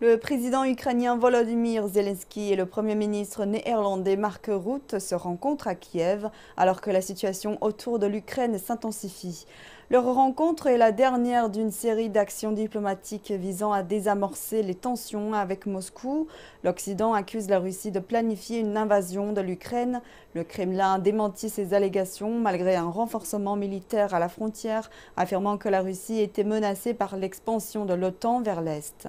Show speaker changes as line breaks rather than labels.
Le président ukrainien Volodymyr Zelensky et le premier ministre néerlandais Mark Rutte se rencontrent à Kiev alors que la situation autour de l'Ukraine s'intensifie. Leur rencontre est la dernière d'une série d'actions diplomatiques visant à désamorcer les tensions avec Moscou. L'Occident accuse la Russie de planifier une invasion de l'Ukraine. Le Kremlin démentit ces allégations malgré un renforcement militaire à la frontière, affirmant que la Russie était menacée par l'expansion de l'OTAN vers l'Est.